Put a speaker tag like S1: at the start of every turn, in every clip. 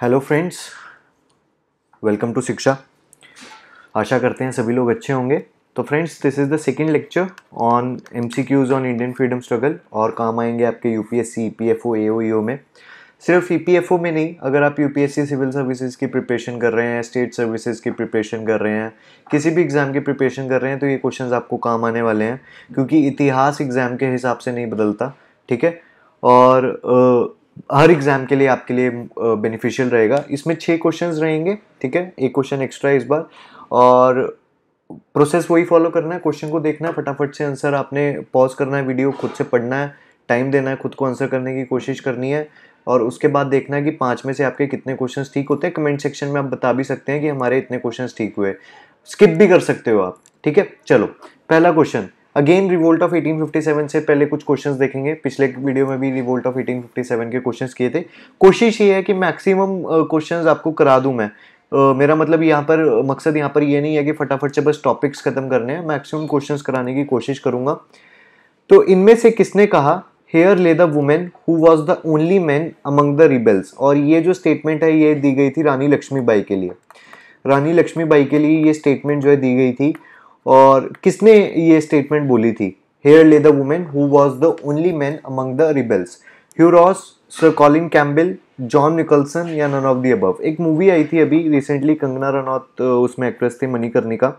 S1: Hello friends welcome to शिक्षा आशा करते हैं सभी लोग अच्छे होंगे तो friends this is the second lecture on M C Qs on Indian freedom struggle और काम आएंगे आपके U P S C E P F O A O में सिर्फ ई पी एफ ओ में नहीं अगर आप U P S C civil services की प्रिपरेशन कर रहे हैं स्टेट सर्विसेज की प्रिपरेशन कर रहे हैं किसी भी एग्ज़ाम की प्रिपरेशन कर रहे हैं तो ये क्वेश्चंस आपको काम आने वाले हैं क्योंकि इतिहास एग्ज़ाम के हिसाब से नहीं बदलता ठीक है और हर एग्जाम के लिए आपके लिए बेनिफिशियल रहेगा इसमें छः क्वेश्चन रहेंगे ठीक है एक क्वेश्चन एक्स्ट्रा इस बार और प्रोसेस वही फॉलो करना है क्वेश्चन को देखना है फटाफट से आंसर आपने पॉज करना है वीडियो खुद से पढ़ना है टाइम देना है खुद को आंसर करने की कोशिश करनी है और उसके बाद देखना है कि पाँच में से आपके कितने क्वेश्चंस ठीक होते हैं कमेंट सेक्शन में आप बता भी सकते हैं कि हमारे इतने क्वेश्चंस ठीक हुए स्किप भी कर सकते हो आप ठीक है चलो पहला क्वेश्चन अगेन रिवोल्ट ऑफ 1857 से पहले कुछ क्वेश्चंस देखेंगे पिछले वीडियो में भी रिवोल्ट ऑफ 1857 के क्वेश्चंस किए थे कोशिश ये है कि मैक्सिमम क्वेश्चंस आपको करा दूं मैं Uh, मेरा मतलब यहाँ पर मकसद यहाँ पर ये नहीं है कि फटाफट से बस टॉपिक्स ख़त्म करने हैं मैक्सिमम क्वेश्चंस कराने की कोशिश करूँगा तो इनमें से किसने कहा here lay the woman who was the only man among the rebels और ये जो स्टेटमेंट है ये दी गई थी रानी लक्ष्मीबाई के लिए रानी लक्ष्मीबाई के लिए ये स्टेटमेंट जो है दी गई थी और किसने ये स्टेटमेंट बोली थी here lay the woman who was the only man among the rebels Hugh Rose sir Colin Campbell John Nicholson या नन ऑफ दी अबव एक मूवी आई थी अभी रिसेंटली कंगना रनौत उसमें एक्ट्रेस थे मनी करनी का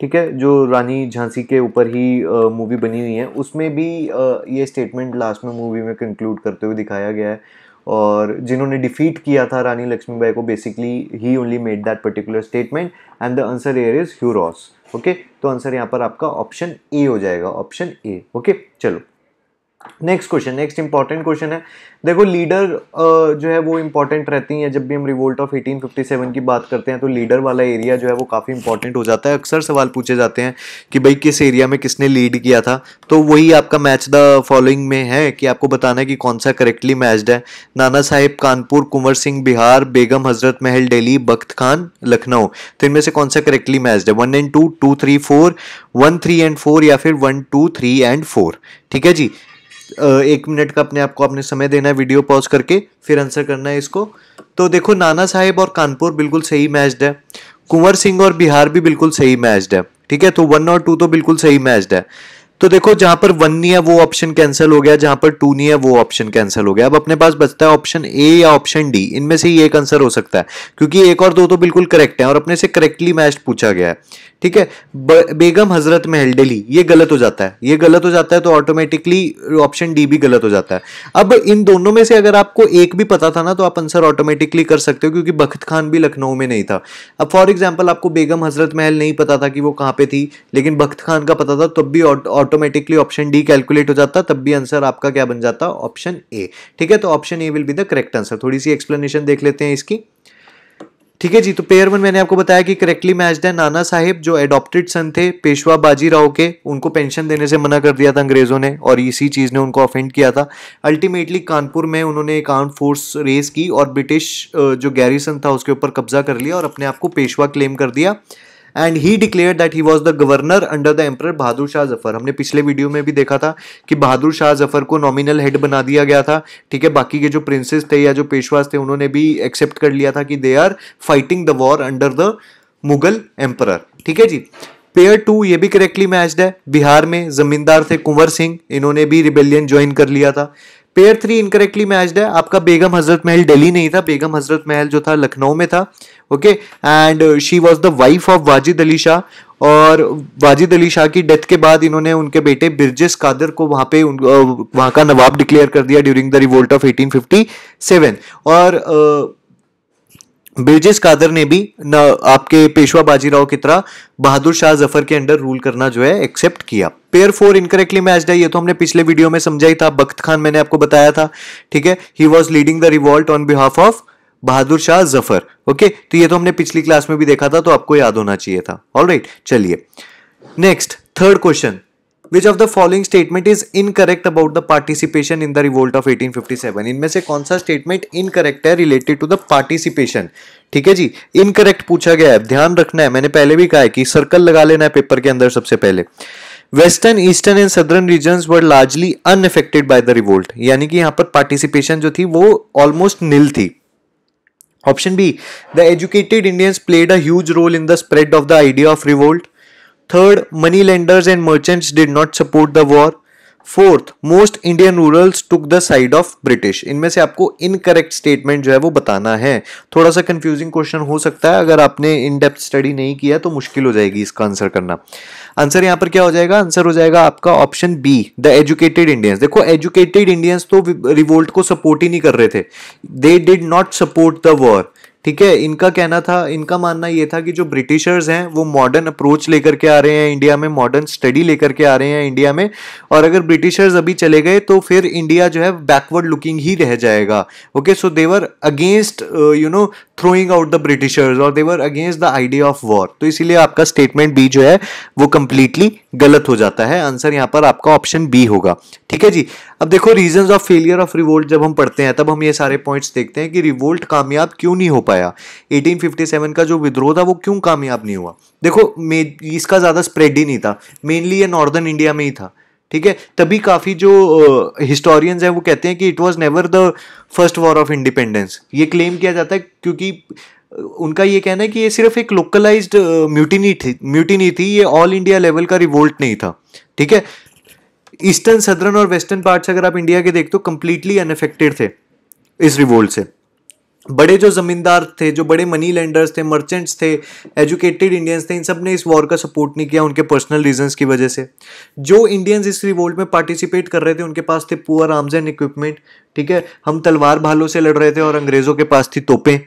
S1: ठीक है जो रानी झांसी के ऊपर ही मूवी बनी हुई है उसमें भी ये स्टेटमेंट लास्ट में मूवी में कंक्लूड करते हुए दिखाया गया है और जिन्होंने डिफीट किया था रानी लक्ष्मीबाई को basically he only made that particular statement and the answer here is Hugh Rose okay तो आंसर यहाँ पर आपका ऑप्शन ए हो जाएगा ऑप्शन ए ओके चलो next question next important question है देखो लीडर जो है वो इंपॉर्टेंट रहती हैं जब भी हम रिवोल्ट ऑफ 1857 की बात करते हैं तो लीडर वाला एरिया जो है वो काफ़ी इंपॉर्टेंट हो जाता है अक्सर सवाल पूछे जाते हैं कि भाई किस एरिया में किसने लीड किया था तो वही आपका मैच द फॉलोइंग में है कि आपको बताना है कि कौन सा करेक्टली मैच्ड है नाना साहेब कानपुर कुंवर सिंह बिहार बेगम हजरत महल डेली बख्त खान लखनऊ तो इनमें से कौन सा करेक्टली मैच्ड है one and two two three four one three and four या फिर one two three and four ठीक है जी एक मिनट का अपने आप को अपने समय देना है वीडियो पॉज करके फिर आंसर करना है इसको तो देखो नाना साहेब और कानपुर बिल्कुल सही मैच्ड है कुंवर सिंह और बिहार भी बिल्कुल सही मैच्ड है ठीक है तो वन और टू तो बिल्कुल सही मैच्ड है तो देखो जहां पर वन नहीं है वो ऑप्शन कैंसिल हो गया जहां पर टू नहीं है वो ऑप्शन कैंसिल हो गया अब अपने पास बचता है ऑप्शन ए या ऑप्शन डी इनमें से ही एक आंसर हो सकता है क्योंकि एक और दो तो बिल्कुल करेक्ट है और अपने से करेक्टली मैच पूछा गया है ठीक है बेगम हजरत महल डेली ये गलत हो जाता है ये गलत हो जाता है तो ऑटोमेटिकली ऑप्शन डी भी गलत हो जाता है अब इन दोनों में से अगर आपको एक भी पता था ना तो आप आंसर ऑटोमेटिकली कर सकते हो क्योंकि बख्त खान भी लखनऊ में नहीं था अब फॉर एग्जाम्पल आपको बेगम हजरत महल नहीं पता था कि वो कहां पे थी लेकिन बख्त खान का पता था तब भी ऑटोमेटिकली ऑप्शन डी कैलकुलेट हो जाता तब भी आंसर आपका क्या बन जाता ऑप्शन ए ठीक है तो option A will be the correct answer थोड़ी सी एक्सप्लेनेशन देख लेते हैं इसकी ठीक है जी तो पेयर वन मैंने आपको बताया कि करेक्टली मैच्ड है नाना साहेब जो एडॉप्टेड सन थे पेशवा बाजीराव के उनको पेंशन देने से मना कर दिया था अंग्रेजों ने और इसी चीज़ ने उनको ऑफेंड किया था अल्टीमेटली कानपुर में उन्होंने एक आर्म फोर्स रेस की और ब्रिटिश जो गैरिसन था उसके ऊपर कब्जा कर लिया और अपने आप को पेशवा क्लेम कर दिया and he declared that he was the governor under the emperor Bahadur Shah Zafar हमने पिछले वीडियो में भी देखा था कि बहादुर शाह जफर को नॉमिनल हेड बना दिया गया था ठीक है बाकी के जो प्रिंसेस थे या जो पेशवास थे उन्होंने भी एक्सेप्ट कर लिया था कि they are fighting the war under the Mughal emperor ठीक है जी पेयर टू ये भी करेक्टली मैच्ड है बिहार में जमींदार थे कुंवर सिंह इन्होंने भी रिबेलियन ज्वाइन कर लिया था पेयर थ्री इनकरेक्टली मैच्ड है आपका बेगम हजरत महल दिल्ली नहीं था बेगम हजरत महल जो था लखनऊ में था okay and she was the wife of Wajid Ali Shah और वाजिद अली शाह की डेथ के बाद इन्होंने उनके बेटे बिरजिस कादर को वहां पे uh, वहां का नवाब डिक्लेयर कर दिया ड्यूरिंग द रिवोल्ट ऑफ 1857 और uh, ब्रिजेस कादर ने भी आपके पेशवा बाजीराव की तरह बहादुर शाह जफर के अंडर रूल करना जो है एक्सेप्ट किया पेयर फोर इनकरेक्टली मैच ये तो हमने पिछले वीडियो में समझाई था बख्त खान मैंने आपको बताया था ठीक है he was leading the revolt on behalf of Bahadur Shah Zafar okay तो ये तो हमने पिछली क्लास में भी देखा था तो आपको याद होना चाहिए था ऑल राइट चलिए next third question which of the following statement is incorrect about the participation in the revolt of 1857 इनमें से कौन सा स्टेटमेंट इनकरेक्ट है रिलेटेड टू द पार्टिसिपेशन ठीक है जी इनकरेक्ट पूछा गया है ध्यान रखना है मैंने पहले भी कहा है कि सर्कल लगा लेना है पेपर के अंदर सबसे पहले western eastern and southern region were largely unaffected by the revolt यानी कि यहाँ पर पार्टिसिपेशन जो थी वो ऑलमोस्ट नील थी option B the educated Indians played a huge role in the spread of the idea of revolt Third, money lenders and merchants did not support the war. Fourth most Indian rurals took the side of British इनमें से आपको incorrect statement जो है वो बताना है थोड़ा सा कंफ्यूजिंग क्वेश्चन हो सकता है अगर आपने इन डेप्थ स्टडी नहीं किया तो मुश्किल हो जाएगी इसका आंसर करना आंसर यहां पर क्या हो जाएगा आंसर हो जाएगा आपका option B the educated Indians देखो एजुकेटेड इंडियंस तो रिवोल्ट को सपोर्ट ही नहीं कर रहे थे they did not support the war ठीक है इनका कहना था इनका मानना ये था कि जो ब्रिटिशर्स हैं वो मॉडर्न अप्रोच लेकर के आ रहे हैं इंडिया में मॉडर्न स्टडी लेकर के आ रहे हैं इंडिया में और अगर ब्रिटिशर्स अभी चले गए तो फिर इंडिया जो है बैकवर्ड लुकिंग ही रह जाएगा okay so they were against you know throwing out the Britishers और they were against the idea of war तो इसीलिए आपका स्टेटमेंट बी जो है वो कंप्लीटली गलत हो जाता है आंसर यहाँ पर आपका ऑप्शन बी होगा ठीक है जी अब देखो reason of failure of revolt जब हम पढ़ते हैं तब हम ये सारे पॉइंट्स देखते हैं कि रिवोल्ट कामयाब क्यों नहीं हो पाया 1857 का जो विद्रोह था वो क्यों कामयाब नहीं हुआ देखो इसका ज़्यादा स्प्रेड ही नहीं था मेनली ये नॉर्दर्न इंडिया में ही था ठीक है तभी काफ़ी जो हिस्टोरियंस uh, हैं वो कहते हैं कि it was never the first war of independence ये क्लेम किया जाता है क्योंकि उनका ये कहना है कि ये सिर्फ एक लोकलाइज्ड म्यूटिनी थी म्यूटिनी थी ये ऑल इंडिया लेवल का रिवोल्ट नहीं था ठीक है ईस्टर्न सदर्न और वेस्टर्न पार्ट्स अगर आप इंडिया के देख तो कम्प्लीटली अनफेक्टेड थे इस रिवोल्ट से बड़े जो ज़मींदार थे जो बड़े मनी लेंडर्स थे मर्चेंट्स थे एजुकेटेड इंडियंस थे इन सब ने इस वॉर का सपोर्ट नहीं किया उनके पर्सनल रीजंस की वजह से जो इंडियंस इस रिवोल्ट में पार्टिसिपेट कर रहे थे उनके पास थे पुअर आर्म्स एंड इक्विपमेंट ठीक है हम तलवार भालों से लड़ रहे थे और अंग्रेज़ों के पास थी तोपें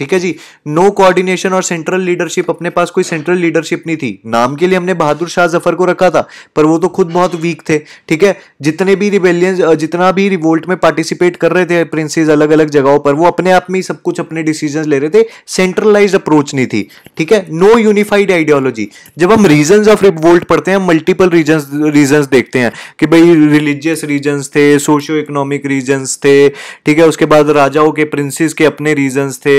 S1: ठीक है जी नो कोऑर्डिनेशन और सेंट्रल लीडरशिप अपने पास कोई सेंट्रल लीडरशिप नहीं थी नाम के लिए हमने बहादुर शाह जफर को रखा था पर वो तो खुद बहुत वीक थे ठीक है जितने भी रिवेलियन जितना भी रिवोल्ट में पार्टिसिपेट कर रहे थे प्रिंसेज अलग अलग जगहों पर वो अपने आप में ही सब कुछ अपने डिसीजन ले रहे थे सेंट्रलाइज अप्रोच नहीं थी ठीक है नो यूनिफाइड आइडियोलॉजी जब हम रीजन ऑफ रिवोल्ट पढ़ते हैं मल्टीपल रीजन रीजन देखते हैं कि भाई रिलीजियस रीजन थे सोशियो इकोनॉमिक रीजन थे ठीक है उसके बाद राजाओं के प्रिंसेस के अपने रीजन थे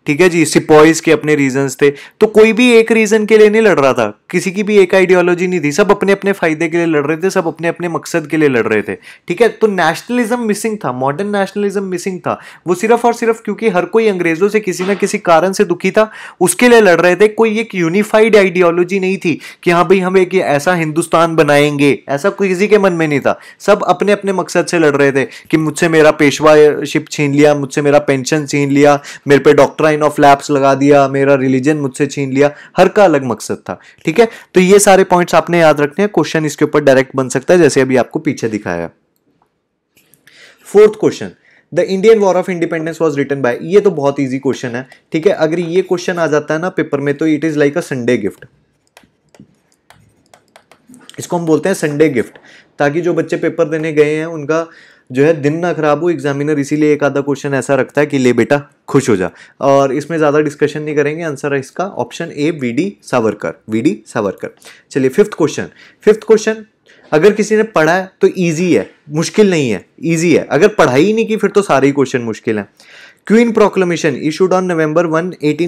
S1: ठीक है जी सिपॉइज के अपने रीजंस थे तो कोई भी एक रीजन के लिए नहीं लड़ रहा था किसी की भी एक आइडियोलॉजी नहीं थी सब अपने अपने फायदे के लिए लड़ रहे थे सब अपने अपने मकसद के लिए लड़ रहे थे ठीक है तो नेशनलिज्म मिसिंग था मॉडर्न नेशनलिज्म मिसिंग था वो सिर्फ और सिर्फ क्योंकि हर कोई अंग्रेजों से किसी ना किसी कारण से दुखी था उसके लिए लड़ रहे थे कोई एक यूनिफाइड आइडियोलॉजी नहीं थी कि हाँ भाई हम एक ऐसा हिंदुस्तान बनाएंगे ऐसा कोई किसी के मन में नहीं था सब अपने अपने मकसद से लड़ रहे थे कि मुझसे मेरा पेशवाशिप छीन लिया मुझसे मेरा पेंशन छीन लिया मेरे पे डॉक्टर लाइन ऑफ लैप्स लगा दिया मेरा रिलीजन मुझसे छीन लिया हर का अलग मकसद था ठीक है तो ये सारे पॉइंट्स आपने याद रखने हैं क्वेश्चन इसके ऊपर डायरेक्ट बन सकता है जैसे अभी आपको पीछे दिखाया fourth question the Indian war of independence was written by ये तो बहुत ईजी क्वेश्चन है ठीक है अगर ये क्वेश्चन आ जाता है ना पेपर में तो it is like a Sunday gift इसको हम बोलते हैं संडे गिफ्ट ताकि जो बच्चे पेपर देने गए हैं उनका जो है दिन ना खराब हो एग्जामिनर इसीलिए एक आधा क्वेश्चन ऐसा रखता है कि ले बेटा खुश हो जा और इसमें ज़्यादा डिस्कशन नहीं करेंगे आंसर है इसका option A V D Savarkar V D Savarkar चलिए फिफ्थ क्वेश्चन फिफ्थ क्वेश्चन अगर किसी ने पढ़ा है तो ईजी है मुश्किल नहीं है ईजी है अगर पढ़ाई ही नहीं की फिर तो सारे ही क्वेश्चन मुश्किल हैं queen proclamation issued on November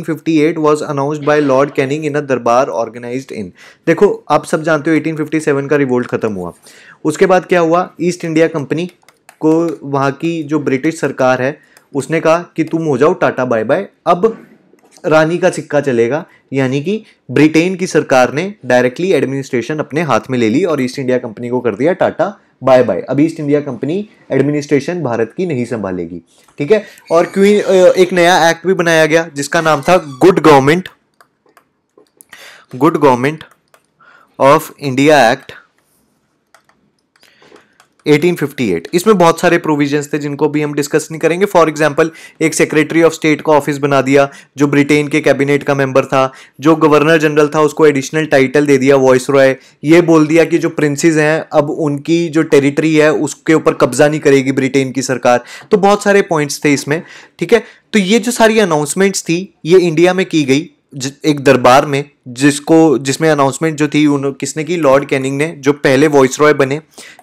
S1: fifty 1858 was announced by Lord Canning in a durbar organised इन देखो आप सब जानते हो 1857 का रिवोल्ट खत्म हुआ उसके बाद क्या हुआ ईस्ट इंडिया कंपनी को वहाँ की जो ब्रिटिश सरकार है उसने कहा कि तुम हो जाओ टाटा बाय बाय अब रानी का सिक्का चलेगा यानी कि ब्रिटेन की सरकार ने डायरेक्टली एडमिनिस्ट्रेशन अपने हाथ में ले ली और ईस्ट इंडिया कंपनी को कर दिया टाटा बाय बाय अब East India company administration Bharat की नहीं संभालेगी ठीक है और क्वीन एक नया एक्ट भी बनाया गया जिसका नाम था good government good government of India act 1858 इसमें बहुत सारे प्रोविजंस थे जिनको भी हम डिस्कस नहीं करेंगे फॉर एग्जांपल एक सेक्रेटरी ऑफ स्टेट का ऑफिस बना दिया जो ब्रिटेन के कैबिनेट का मेंबर था जो गवर्नर जनरल था उसको एडिशनल टाइटल दे दिया वॉइस रॉय ये बोल दिया कि जो प्रिंसेस हैं अब उनकी जो टेरिटरी है उसके ऊपर कब्जा नहीं करेगी ब्रिटेन की सरकार तो बहुत सारे पॉइंट्स थे इसमें ठीक है तो ये जो सारी अनाउंसमेंट्स थी ये इंडिया में की गई एक दरबार में जिसको जिसमें अनाउंसमेंट जो थी उन्होंने किसने की लॉर्ड कैनिंग ने जो पहले वॉइस रॉय बने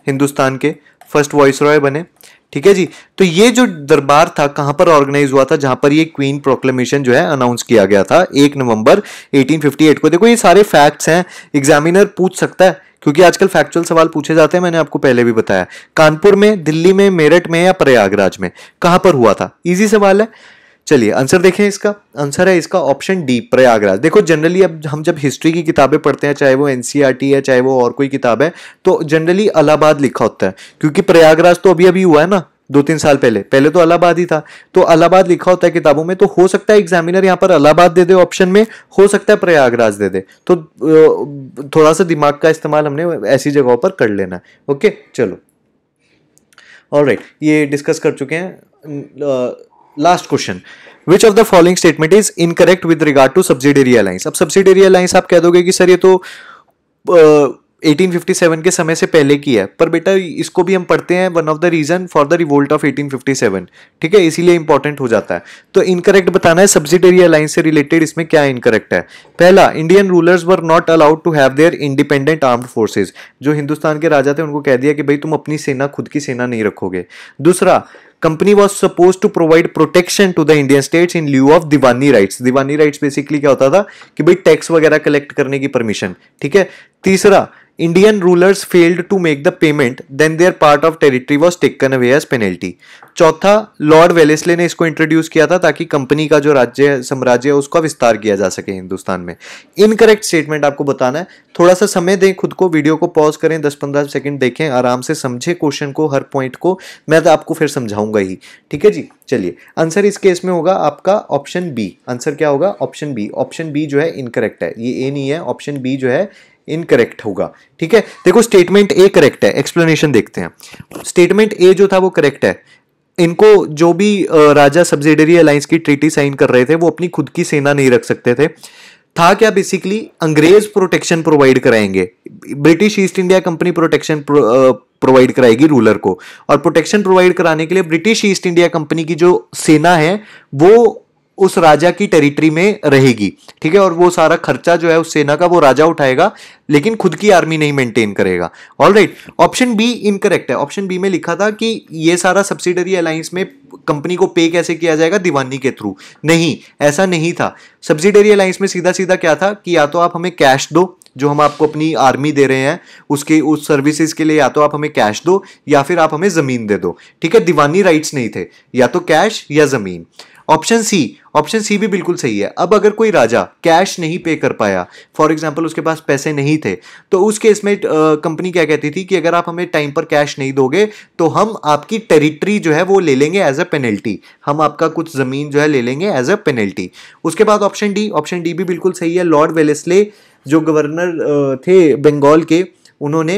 S1: हिंदुस्तान के फर्स्ट वॉइस रॉय बने ठीक है जी तो ये जो दरबार था कहाँ पर ऑर्गेनाइज हुआ था जहाँ पर ये क्वीन प्रोक्लेमेशन जो है अनाउंस किया गया था एक नवंबर 1858 को देखो ये सारे फैक्ट्स हैं एग्जामिनर पूछ सकता है क्योंकि आजकल फैक्चुअल सवाल पूछे जाते हैं मैंने आपको पहले भी बताया कानपुर में दिल्ली में मेरठ में या प्रयागराज में कहाँ पर हुआ था ईजी सवाल है चलिए आंसर देखें इसका आंसर है इसका ऑप्शन डी प्रयागराज देखो जनरली अब हम जब हिस्ट्री की किताबें पढ़ते हैं चाहे वो एन e है चाहे वो और कोई किताब है तो जनरली अलाहाबाद लिखा होता है क्योंकि प्रयागराज तो अभी अभी हुआ है ना दो तीन साल पहले पहले तो अलाहाबाद ही था तो अलाहाबाद लिखा होता है किताबों में तो हो सकता है एग्जामिनर यहाँ पर अलाहाबाद दे दे ऑप्शन में हो सकता है प्रयागराज दे दे तो थोड़ा सा दिमाग का इस्तेमाल हमने ऐसी जगहों पर कर लेना है ओके चलो ऑल राइट ये डिस्कस कर चुके हैं last question which of the following statement is incorrect with regard to subsidiary alliance अब सब्सिडरी अलाइंस आप कह दोगे कि सर ये तो uh, 1857 के समय से पहले की है पर बेटा इसको भी हम पढ़ते हैं one of the reason for the revolt of 1857 ठीक है इसीलिए इंपॉर्टेंट हो जाता है तो इनकरेक्ट बताना है सब्सिडरी अलाइंस से रिलेटेड इसमें क्या इनकरेक्ट है पहला Indian rulers were not allowed to have their independent armed forces जो हिंदुस्तान के राजा थे उनको कह दिया कि भाई तुम अपनी सेना खुद की सेना नहीं रखोगे दूसरा company was suppose to provide protection to the Indian states in lieu of diwani rights diwani rights basically क्या होता था कि भाई टैक्स वगैरह कलेक्ट करने की परमिशन ठीक है तीसरा Indian rulers failed to make the payment then their part of territory was taken away as penalty चौथा लॉर्ड वेलेसले ने इसको इंट्रोड्यूस किया था ताकि कंपनी का जो राज्य साम्राज्य है उसका विस्तार किया जा सके हिंदुस्तान में इनकरेक्ट स्टेटमेंट आपको बताना है थोड़ा सा समय दें खुद को वीडियो को पॉज करें दस पंद्रह सेकेंड देखें आराम से समझें क्वेश्चन को हर पॉइंट को मैं तो आपको फिर समझाऊंगा ही ठीक है जी चलिए आंसर इस केस में होगा आपका ऑप्शन बी आंसर क्या होगा ऑप्शन बी ऑप्शन बी जो है इनकरेक्ट है ये ए नहीं है ऑप्शन बी जो है इनकरेक्ट होगा ठीक है देखो स्टेटमेंट ए करेक्ट है एक्सप्लेनेशन देखते हैं स्टेटमेंट ए जो था वो करेक्ट है इनको जो भी राजा सब्सिडरी अलायंस की ट्रीटी साइन कर रहे थे वो अपनी खुद की सेना नहीं रख सकते थे था क्या बेसिकली अंग्रेज प्रोटेक्शन प्रोवाइड कराएंगे British East India company protection provide कराएगी रूलर को और प्रोटेक्शन प्रोवाइड कराने के लिए ब्रिटिश ईस्ट इंडिया कंपनी की जो सेना है वो उस राजा की टेरिटरी में रहेगी ठीक है और वो सारा खर्चा जो है उस सेना का वो राजा उठाएगा लेकिन खुद की आर्मी नहीं मेंटेन करेगा all right option B incorrect है ऑप्शन बी में लिखा था कि ये सारा सब्सिडरी अलायंस में कंपनी को पे कैसे किया जाएगा दीवानी के थ्रू नहीं ऐसा नहीं था सब्सिडरी अलायंस में सीधा सीधा क्या था कि या तो आप हमें कैश दो जो हम आपको अपनी आर्मी दे रहे हैं उसके उस सर्विसेज के लिए या तो आप हमें कैश दो या फिर आप हमें ज़मीन दे दो ठीक है दीवानी राइट्स नहीं थे या तो कैश या ज़मीन ऑप्शन सी ऑप्शन सी भी बिल्कुल सही है अब अगर कोई राजा कैश नहीं पे कर पाया फॉर एग्जाम्पल उसके पास पैसे नहीं थे तो उस केस में कंपनी क्या कहती थी कि अगर आप हमें टाइम पर कैश नहीं दोगे तो हम आपकी टेरिटरी जो है वो ले लेंगे एज अ पेनल्टी हम आपका कुछ ज़मीन जो है ले लेंगे एज अ पेनल्टी उसके बाद ऑप्शन डी ऑप्शन डी भी बिल्कुल सही है लॉर्ड वेलेसले जो गवर्नर थे बंगाल के उन्होंने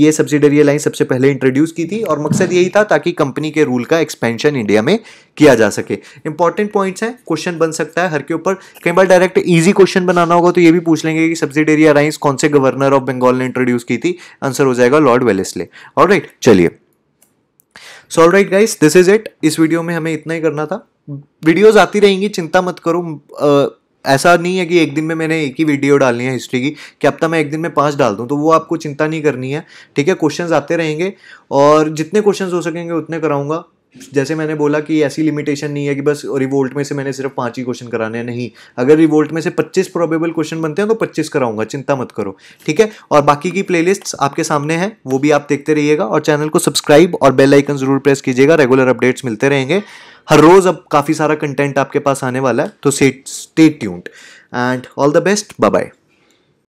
S1: ये सब्सिडरी लाइन सबसे पहले इंट्रोड्यूस की थी और मकसद यही था ताकि कंपनी के रूल का एक्सपेंशन इंडिया में किया जा सके इंपॉर्टेंट पॉइंट्स हैं क्वेश्चन बन सकता है हर के ऊपर कई बार डायरेक्ट ईजी क्वेश्चन बनाना होगा तो ये भी पूछ लेंगे कि सब्सिडरी अलाइंस कौन से गवर्नर ऑफ बंगाल ने इंट्रोड्यूस की थी आंसर हो जाएगा लॉर्ड वेलेसले और राइट चलिए so all right guys this is it इस वीडियो में हमें इतना ही करना था वीडियोज आती रहेंगी चिंता मत करो ऐसा नहीं है कि एक दिन में मैंने एक ही वीडियो डालनी है हिस्ट्री की कि अब तक मैं एक दिन में पाँच डाल दूँ तो वो आपको चिंता नहीं करनी है ठीक है क्वेश्चन आते रहेंगे और जितने क्वेश्चन हो सकेंगे उतने कराऊंगा जैसे मैंने बोला कि ऐसी लिमिटेशन नहीं है कि बस रिवोल्ट में से मैंने सिर्फ पाँच ही क्वेश्चन कराने हैं नहीं अगर रिवोल्ट में से पच्चीस प्रोबेबल क्वेश्चन बनते हैं तो पच्चीस कराऊंगा चिंता मत करो ठीक है और बाकी की प्लेलिस्ट्स आपके सामने हैं वो भी आप देखते रहिएगा और चैनल को सब्सक्राइब और बेल आइकन जरूर प्रेस कीजिएगा रेगुलर अपडेट्स मिलते रहेंगे हर रोज़ अब काफ़ी सारा कंटेंट आपके पास आने वाला है तो stay tuned and all the best bye bye